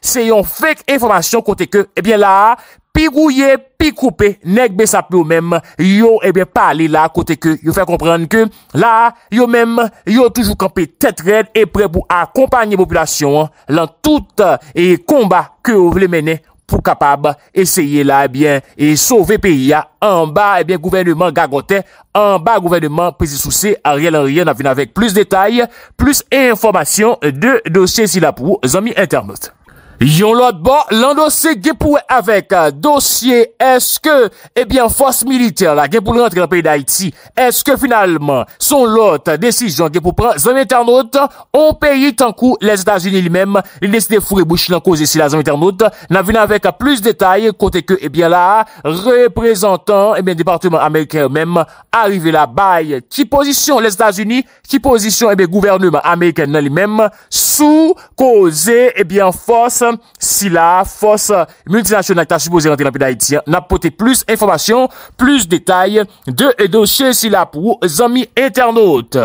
Se yon fek informasyon kote ke, ebyen eh la, pi gouye, pi koupe, nek be sape ou menm, yo ebyen eh pale la kote ke, yo fek komprende ke, la, yo menm, yo toujou kampe tet red e pre pou akompagne populasyon lan tout e komba ke ou vle mene pou kapab eseye la, ebyen, eh e sove pe ya, an ba, ebyen, gouvennman gagote, an ba gouvennman pe se souse, a riyel a riyel, nan vina vek plus detay, plus informasyon de dosye si la pou zami internet. yon lot bon, lando se Gepou avek euh, dosye, eske ebyen fos militer la Gepou rentre la peyi da Haiti, eske finalman, son lot, desisyon Gepou pran, zanmiter not, on peyi tankou, les Etats-Unis li mem li deside fure bouchi lan koze si la zanmiter not nan vina avek euh, plus detay, kote ke ebyen la, reprezentan ebyen departement Ameriken mem arive la baye, ki posisyon les Etats-Unis, ki posisyon ebyen gouvernement Ameriken nan li mem, sou koze, ebyen fos Si la fos multinasyonel Na apote plus informasyon Plus detay De dosye si la pou zami Eternaut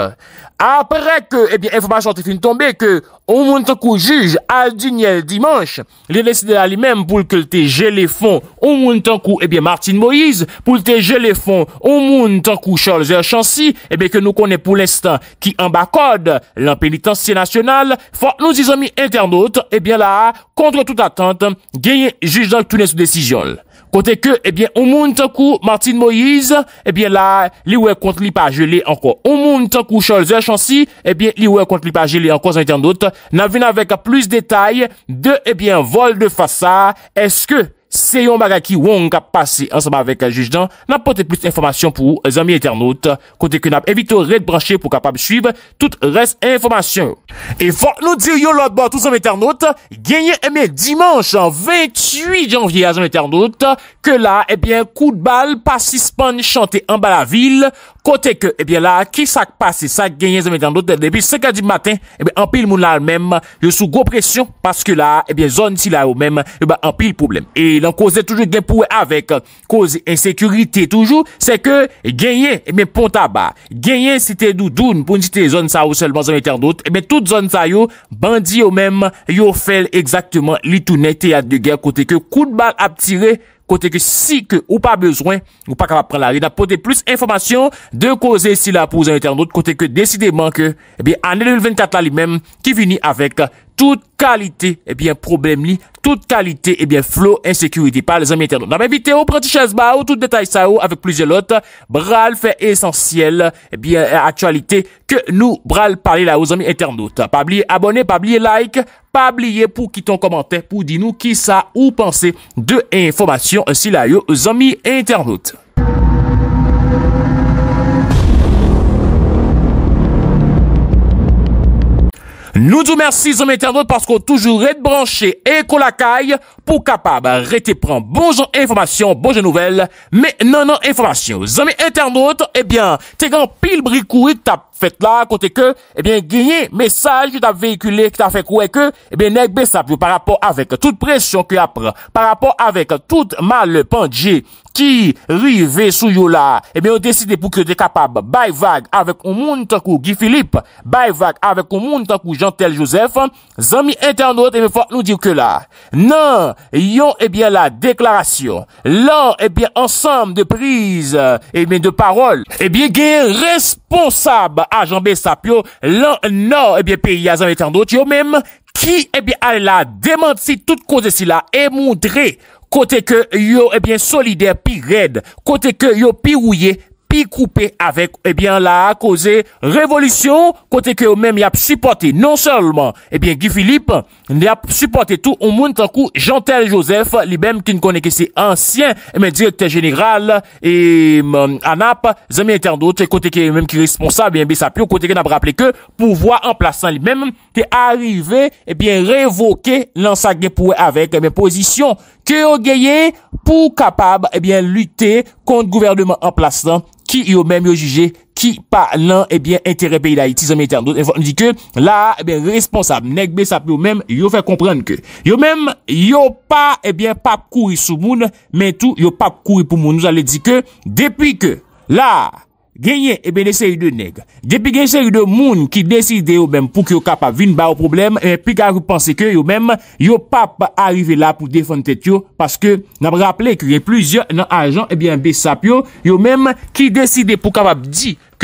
apre ke, e eh bie, informasyon te fin tombe, ke, ou moun tankou juj, al dunye l dimanche, li deside la li mem pou l ke l te jele fon, ou moun tankou, e eh bie, Martin Moïse, pou l te jele fon, ou moun tankou, Charles E. Chancy, e eh bie, ke nou konen pou l instan, ki an bakode, l an penitensi national, fok nou zizomi internaut, e bie la, kontre tout atente, genye juj dan tounen sou desijol. Kote ke, ebyen, eh ou moun tankou Martin Moïse, ebyen eh la, li wè kont li pa jelè anko. Ou moun tankou Charles Echansi, ebyen, eh li wè kont li pa jelè anko zaniten dout. Na vin avèk a plus detay de, ebyen, vol de fasa, eske... se yon baga ki wong kap pase ansama vek jujdan, nan pote plus informasyon pou zanmi eternote, kote ke nan evito red pranshe pou kapap suib, tout res informasyon. E fon nou dir yo lot ba tout zanmi eternote, genye eme dimanche an 28 janvye zanmi eternote, ke la, ebyen, kou d'bal pasi span chante en bala vil, kote ke, ebyen la, ki sak pase sak genye zanmi eternote, debi se ka di maten, e ebyen, anpil moun la el mem, yo sou go presyon, paske la, ebyen, zon si la ou mem, ebyen, anpil poublem, e dan kouze toujou genpouwe avek, kouze ensekurite toujou, se ke genye, eh men pon taba, genye se te nou doun pou njite zon sa ou selman zon internet, eh men tout zon sa yo bandi yo men, yo fel exaktman li tou nete ya de gen kote ke koude bal ap tire, kote ke si ke ou pa bezwen, ou pa kapap pren la rida, pote plus informasyon de kouze si la pou zon internet, kote ke deside manke, ane 2024 la li men, ki vini avek toute qualité, eh bien, problème li, toute qualité, eh bien, flow, insécurité, par les amis internautes. Dans ma vidéo, prends tout détail ça, avec plusieurs autres, bral fait essentiel, eh bien, actualité, que nous, bral parler là, aux amis internautes. Pas oublier abonner, pas oublier like, pas oublier pour quitter un commentaire, pour dire nous qui ça ou penser de information, ainsi là, aux amis internautes. Nous vous merci, hommes internautes, parce qu'on toujours est branché et qu'on la caille pour capable arrêter prendre bonjour information, bonjour nouvelles mais non, non, information. Hommes internautes, eh bien, t'es grand pile bricouille, t'as Fèk la kote ke, ebyen eh genye mesaj ki ta veykule, ki ta fèk wèk e, ebyen nek besap yo par rapport avèk tout presyon ki apre, par rapport avèk tout mal pandje ki rive sou yo la, ebyen eh yo deside pou ki yo dekapab, bay vag avèk ou moun takou Guy Philippe, bay vag avèk ou moun takou Jean-Tel Joseph, zami internet, ebyen eh fòk nou diw ke non, la, nan, yon ebyen la deklarasyon, lan, ebyen ansam de priz, ebyen de parol, ebyen genye responsab, a janbe sapyo, lan nan, ebyen, eh pe yazan etan dot, yo menm, ki, ebyen, eh a la demansi, tout kouze si la, e moudre, kote ke, yo, ebyen, eh solide, pi red, kote ke, yo, pi ouye, pi koupe, avek, ebyen, la kouze, revolisyon, kote ke, yo menm, yap sipote, non solman, ebyen, Guy Philippe, Ne ap supporte tou ou moun tankou jantel josef li bem ki n koneke se ansyen mè direkter jenigral e anap zemye eten dote kote ke mèm ki responsable mèm bisapyo kote ke n ap rappele ke pouvoi anplaçan li bem ke arive mèm e revoke lansage pouve avèk mèm e posisyon ke yo geye pou kapab mèm e lute kont gouvernement anplaçan ki yo mèm yo juje mèm. ki pa nan, ebyen, eh entere peyi la iti, zanmete an doz, e fon di ke, la, ebyen, eh responsab, neg besap yo men, yo fè komprende ke, yo men, yo pa, ebyen, eh pa koui sou moun, men tou, yo pa koui pou moun, nou zanle di ke, depi ke, la, genye, ebyen, genye se yu de neg, depi genye se yu de moun, ki deside yo men, pou ki yo kapap vin ba ou problem, ebyen, pi ka yo pense ke, yo men, yo pa pa arrive la pou defante yo, paske,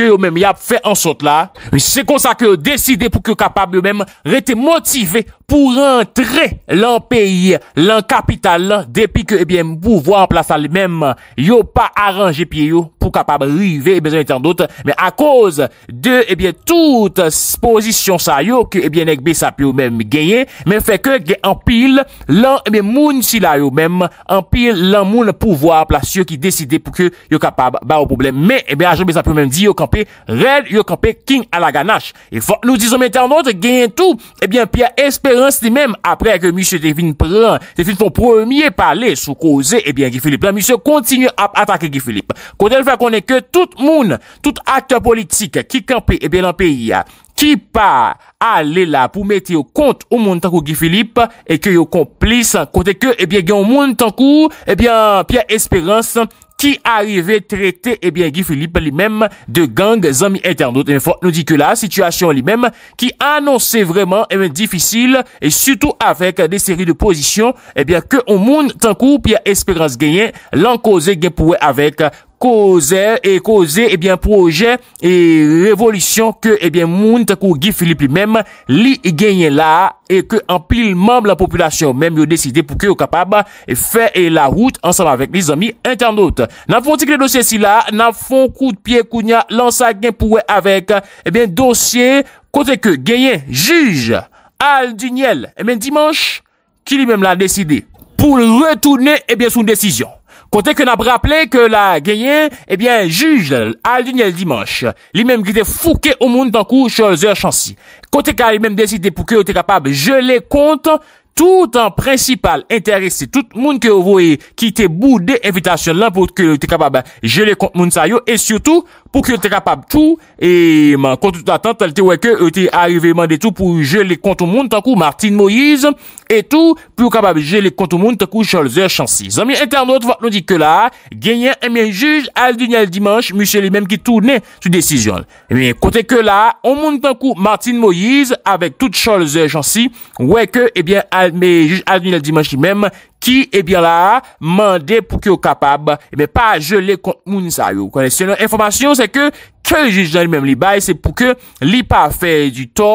yo men mi ap fè an sot la, se kon sa ki yo deside pou ki yo kapab eh eh yo men rete motive pou rentre lan peyi, lan kapital depi ki yo pouvo an plasa li men, yo pa aranje pi yo pou kapab rive bezan etan dot, men a koz de tout posisyon sa yo ki yo nekbe sa pi yo men genye, men fè ke gen an pil lan men eh moun si la yo men an pil lan moun pouvo an plasa yo ki deside pou ki yo kapab ba ou problem, men a je bezan pou men di yo kan Rèd yo kanpe king ala ganache. E fò, nou dizon mè tan notre, genyè tout, ebyen, eh piya esperans li mèm, apre ke M. Devine pran, Devine fon premier pale sou koze, ebyen, eh Gifilip. La M. continue ap atake Gifilip. Kote lè fè konè ke tout moun, tout akte politik ki kanpe, ebyen, l'anpey, ki pa ale la pou mette yo kont ou moun tankou Gifilip, eke yo komplis, kote ke, ebyen, eh genyè ou moun tankou, ebyen, piya esperans, ki arive trete ebyen eh Guy Philippe li menm de gang zami internet. Enfot nou dike la, situasyon li menm ki anonsen vreman ebyen eh difisil e suto avek de seri de pozisyon ebyen eh ke ou moun tankou pi a esperans genyen lan koze genpouwe avek Koze e koze ebyen eh proje e revolisyon ke ebyen eh moun takou Guy Philippe i mèm li genyen la e ke anpil mèm la populasyon mèm yo deside pou ke yo kapab fè e la route ansama vek li zami internaute. Nan fon tikre dosye si la nan fon kout piye kounya lan sa gen pou we avek ebyen dosye kote ke genyen juj Al Duniel ebyen Dimanche ki li mèm la deside pou retoune ebyen eh sou n desisyon. Kote kwen ap rappele ke la genyen, ebyen, juj al dunye l dimanche, li menm ki te fouke ou moun tan kou chan se chansi. Kote kwen al li menm desi te pouke ou te kapab, je le kont tout an prinsipal, interesse, tout moun ki te bou de evitasyon lan pou te kapab, je le kont moun sayo, e syoutou, pour qu'ils soient capable tout, et, quand tu attente, elle était, que, était euh, arrivé, mandé tout pour geler contre le monde, tant coup, Martine Moïse, et tout, pour capable les contre le monde, tant coup, Charles Chancy. Amis internautes, nous dit que là, gagné un juge, Aldiniel dimanche, monsieur lui-même, qui tournait sur décision. Mais, côté que là, on monte tant coup, Martine Moïse, avec tout Charles Chancy, ouais que, eh bien, le juge Alduniel dimanche même, Ki, ebyen eh la, mande pou ki ou kapab. Ebyen eh pa, je le kont moun sa yo. Kone, se nou, informasyon, se ke, ke juj dan li men li baye, se pou ke li pa fe du to,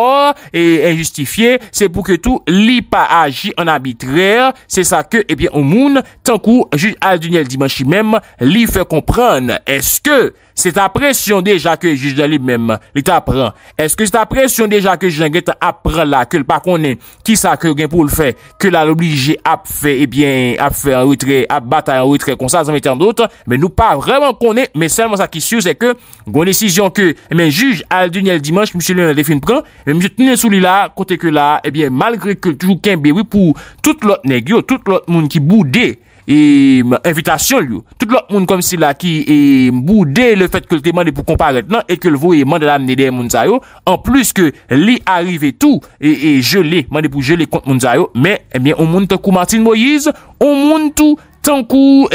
e injustifiye, se pou ke tou, li pa aji an abitre, se sa ke, ebyen, ou moun, tankou, juj Alduniel Dimanshi men, li fe kompran, eske... Se ta presyon deja ke juj de li mèm, li ta pran, eske se ta presyon deja ke juj de li mèm, ap pran la, ke l pa konen, ki sa kre gen pou l fè, ke l al oblige ap fè, ebyen, ap fè an wè tre, ap batay an wè tre, kon sa zan mè tè an doutre, mè nou pa vreman konen, mè selman sa ki sou, se ke, gwen desisyon ke, mè juj al dunye l dimanche, ms. Lionel Define pran, ms. Tine Souli la, kote ke la, ebyen, eh malgre ke toujou ken bewi pou tout lot negyo, tout lot moun ki boudè, evitasyon lyo. Tout lò moun kom si la ki e, mboude le fet ke lte mande pou komparet nan e ke lvo e mande la mnedè moun zayou. An plus ke li arrive tou e jelè, mande eh pou jelè kont moun zayou. Men, ebyen, on moun tenkou Martin Moïse, on moun tou tenkou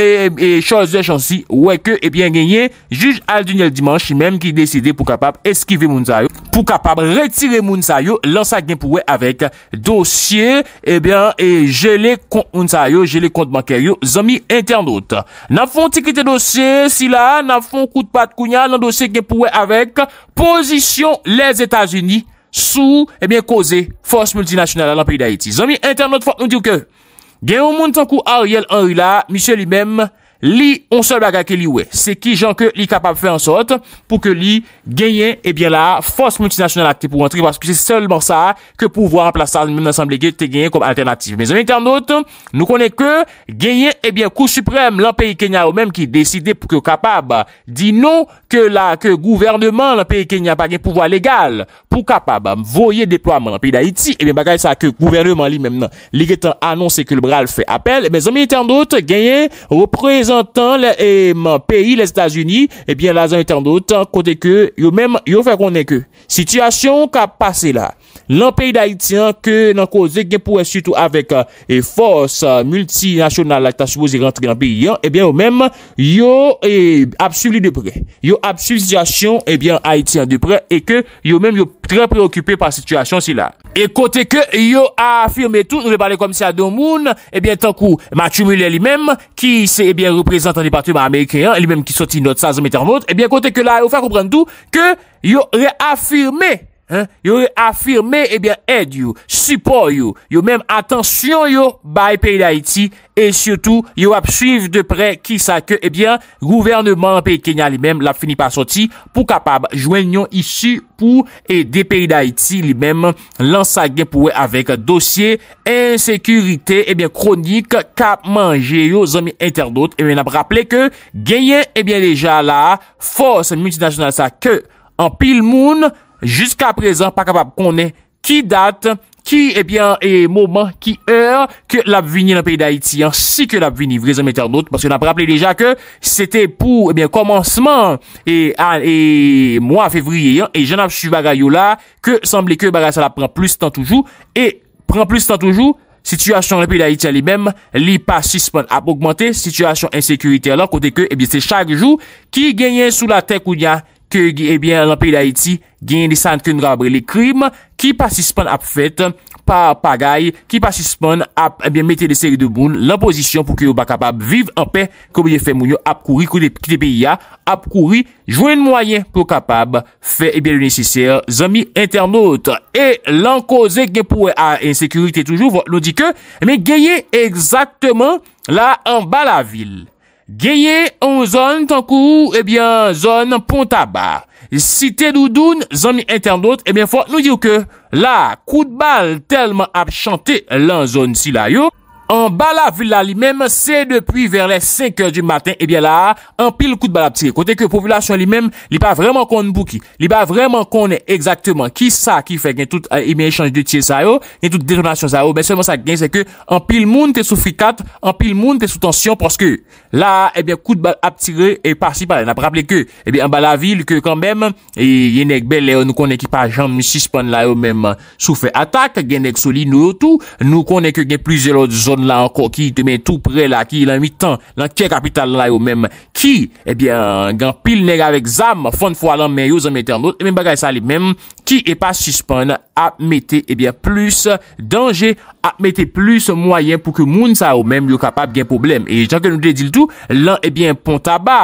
Charles Echansi, weke, ebyen genyen, juj Alduniel Dimanche mèm ki deside pou kapap eskive moun zayou. pou kapab retire moun sa yo lan sa genpouwe avèk dosye, ebyen, e je le kont moun sa yo, je le kont bankè yo, zami internet. Nan fon tikite dosye, si la, nan fon kout pat kounya, nan dosye genpouwe avèk, pozisyon les Etats-Unis sou, ebyen, koze, force multinationale lan peyi da Haiti. Zami internet, fòk nou diw ke, genw moun tankou Ariel Anrila, misye li mèm, li, on se blaga ke li we, se ki jan ke li kapab fe ansot, pou ke li genyen, ebyen eh la, fos multinasyonal akte pou rentri, pwase ki se selman sa ke pouvo a emplas sa, mwen asemble ge te genyen kom alternatif. Me zon internot nou konen ke, genyen, ebyen eh kou suprèm, lan peyi Kenya ou menm ki deside pou ke kapab, di nou ke la, ke gouvernement lan peyi Kenya pa gen pouvo a legal, pou kapab voye deploaman lan peyi Daiti, ebyen eh bagay sa ke gouvernement li, mwen non, li getan anons e ke le bral fe apel, me zon internot, genyen, repreze an tan peyi le Stasiuni ebyen la zan etan do tan kote ke yo men yo fe kone ke sityasyon ka pase la lan peyi d'Haïtien ke nan koze gen pou esyoutou avek e, force euh, multinasyonal la ta soubouzi rentre yon peyi yo e, absoli de pre yo absolisyasyon eh Haïtien de pre yo menm yo pre preokupé par situasyon si la e kote ke yo afirme tout nou ve pale kom si adon moun eh tan kou Matthew Muller li menm ki se reprezentan di patouman Amerike li menm ki soti not sa zemeter mot e kote ke la ou fa kouprandou yo reafirme yo afirme, ebyen, eh aide yo, support yo, yo menm, atensyon yo, bayi peyi da iti, e syoutou, yo ap suiv de pre, ki sa ke, ebyen, eh gouvernement peyi Kenya li menm, la fini pa soti, pou kapab, jwenyon isi pou, e de peyi da iti li menm, lansage pou e avek dosye, ensekurite, ebyen, kronik, kap manje yo, zomi interdot, ebyen ap rappele ke, genyen, eh ebyen, leja la, fos, multinasyonal sa ke, an pil moun, Juska prezant, pa kapap konen ki date, ki ebyen eh e mouman, ki eur, ke lap vini nan peyi d'Haïti ansi ke lap vini Vrezen Meternote. Pase nan ap rappele deja ke, se te pou ebyen komansman e mouan fevriye, e jen ap su Barayola, ke sembli ke Barayola la pren plus tan toujou, e pren plus tan toujou, situasyon nan peyi d'Haïti alimem, li pas suspon ap augmente, situasyon ensekurite alan, kote ke ebyen eh se chak jou, ki genyen sou la te kounya ke ebyen eh nan peyi d'Haïti alimem. gen yon disant kwen grabe le krim ki pasispon ap fet pa pagay, ki pasispon ap eh mette de seri de moun l'imposisyon pou ki yo ba kapab vive an pe koumye fe moun yo ap kouri koumye ki te beya ap kouri jwen mwayen pou kapab fe ebyen eh le neseser zami internaut e lankoze gen pouwe a ensekurite toujou vo lodi ke men eh genye exaktman la an ba la vil genye an zon tankou ebyen zon pon taba Eh si te nou doun, zon mi enten not, ebyen fwa nou diyo ke la kout bal telman ap chante lan zon si la yo, An bala vil la li menm, se depuy ver le 5 eur di maten, e bie la an pil kout bala ptire. Kote ke povilasyon li menm, li pa vreman konen bouki. Li pa vreman konen ekzaktemen ki sa ki fe gen tout imen chanj de tiye sa yo, gen tout detonasyon sa yo, men semen sa gen seke an pil moun te sou frikat, an pil moun te sou tansyon, porske la, e bie kout bala ptire, e pasi palen. Ape rappele ke, e bie an bala vil ke kan menm, e yenek bel le yo nou konen ki pa janm si span la yo menm sou fe atak, gen ek soli nou yo tou, nou konen ke gen la anko ki te men tout pre la ki lan mi tan, lan kye kapital la yo men ki, ebyen, eh gan pil nega vek zam, fon fwa lan men yo zon men ten lout, e eh men bagay sa li men Ki e pa suspon ap mette ebyen eh plus denje, ap mette plus mwayen pou ke moun sa ou menm yo kapap gen problem. E jan ke nou dey di l'tou, lan ebyen eh ponta ba,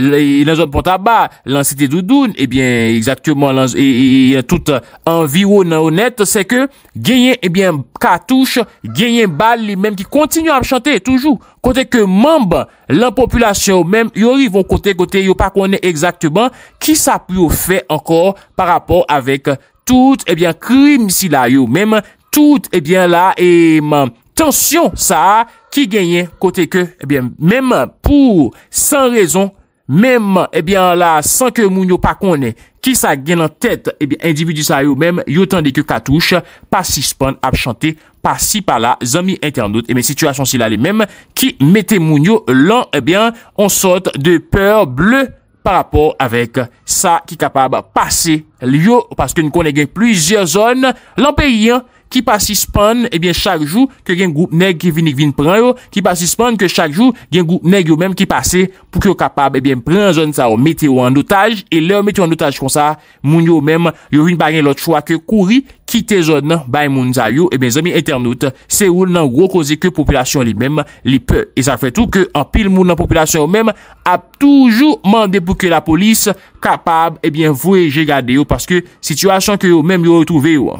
lan zon ponta ba, lan site doudoun, ebyen eh exaktouman, e tout an viwoun an honet se ke genyen ebyen katouche, genyen bal li menm ki kontinyon ap chante toujou. Kote ke mamb, l'anpopulasyon mèm yor yivon kote kote yo pa konè exactement ki sa pou yo fè ankor par rapport avèk tout ebyen eh krim si la yo mèm tout ebyen eh la e mèm. Tansyon sa ki genyen kote ke eh mèm pou san rezon mèm ebyen la san ke moun yo pa konè. Ki sa gen an tèt, ebyen, eh individu sa yo mèm, yo tende ke katouche, pasi span, ap chante, pasi pala, zami internet, ebyen, eh situasyon si la le mèm, ki metemoun yo lan, ebyen, eh an sote de pèr bleu par rapport avek sa ki kapab pase yo, paske nou konne gen pluizye zon, lan peyi an. ki pa si span ebyen eh chak jou ke gen goup neg ki vinik vin pran yo, ki pa si span ke chak jou gen goup neg yo menm ki pase pou ki yo kapab ebyen eh pran zon sa ou mete yo an dotaj, e le ou mete yo an dotaj kon sa, moun yo menm yo vin bagen lot chwa ke kouri ki te zon nan bay moun zayou, e ben zami internout, se ou nan wokozi ke popilasyon li mem li pe. E sa fe tou ke an pil moun nan popilasyon ou mem, ap toujou mande pou ke la polis kapab, e ben vwe je gade yo, paske situasyon ke yo mem yo ou touve yo.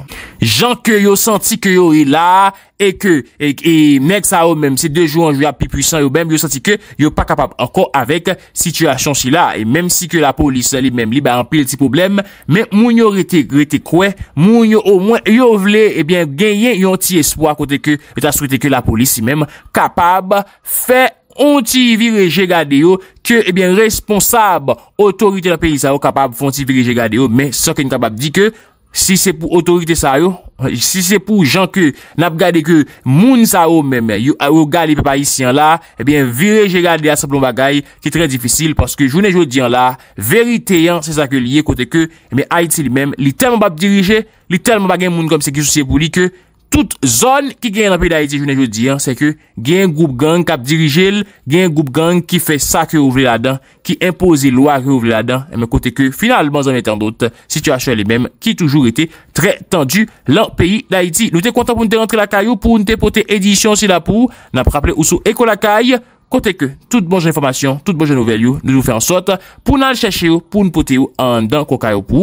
Jan ke yo santi ke yo ila, e E ke, e menk sa yo menm, se dejou anjou la pi pwisan yo menm, yo santi ke yo pa kapab ankon avek situasyon si la. E menm si ke la polis li menm li, ba anpil ti problem, men moun yo rete kwe, moun yo ou mwen yo vle, e eh ben genyen yon ti espwa kote ke, et a souwete ke la polis si menm kapab fe onti viri je gade yo, ke e eh ben responsab otorite la peyi sa yo kapab fon ti viri je gade yo, men sò ken kapab di ke, si se pou otorite sa yo. Si se pou jan ke nap gade ke moun sa ou mèm, yo a ou gade li pe pa isi an la, ebyen eh virej e gade de a seplon bagay, ki trez difisil, paske jounen joun di an la, veriteyan se sa ke li ye kote ke, ebyen eh a iti li mèm, li telman ba dirije, li telman bagay moun kom se ki sou siye pou li ke, Tout zon ki gen nan peyi d'Haïti, jounen joun di an, se ke gen goup gang kap dirijel, gen goup gang ki fe sa ki rouvle la dan, ki impose lwa ki rouvle la dan, men kote ke finalman zon etan dot, situasyon li menm ki toujou ete tre tendu lan peyi d'Haïti. Nou te kontan pou nou te lantre lakay ou pou nou te pote edisyon si la pou, nan praple ou sou ekolakay. Côté que toutes bonnes informations, toutes bonnes nouvelles nous nous faisons en sorte pour nous chercher pour pour poter nou pote yo an pour rendez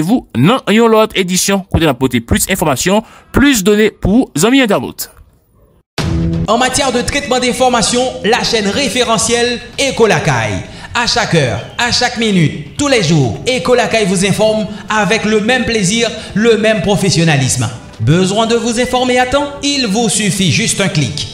vous zami autre édition bon randevou nan plus de plus pour pour zami En matière de traitement d'informations, la chaîne référentielle Ecolacay. À chaque heure, à chaque minute, tous les jours, Ecolacay vous informe avec le même plaisir, le même professionnalisme. Besoin de vous informer à temps Il vous suffit juste un clic